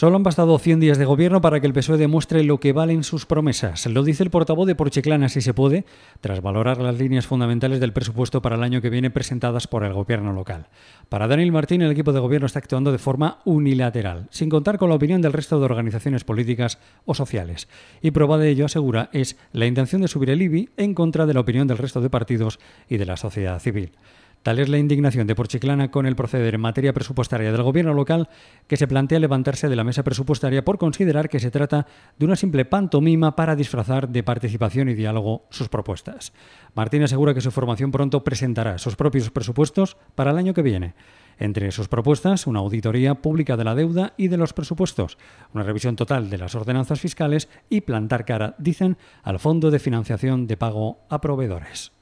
Solo han bastado 100 días de gobierno para que el PSOE demuestre lo que valen sus promesas. Lo dice el portavoz de Porcheclana, si se puede, tras valorar las líneas fundamentales del presupuesto para el año que viene presentadas por el gobierno local. Para Daniel Martín, el equipo de gobierno está actuando de forma unilateral, sin contar con la opinión del resto de organizaciones políticas o sociales. Y prueba de ello, asegura, es la intención de subir el IBI en contra de la opinión del resto de partidos y de la sociedad civil. Tal es la indignación de Porchiclana con el proceder en materia presupuestaria del gobierno local que se plantea levantarse de la mesa presupuestaria por considerar que se trata de una simple pantomima para disfrazar de participación y diálogo sus propuestas. Martín asegura que su formación pronto presentará sus propios presupuestos para el año que viene. Entre sus propuestas, una auditoría pública de la deuda y de los presupuestos, una revisión total de las ordenanzas fiscales y plantar cara, dicen, al Fondo de Financiación de Pago a Proveedores.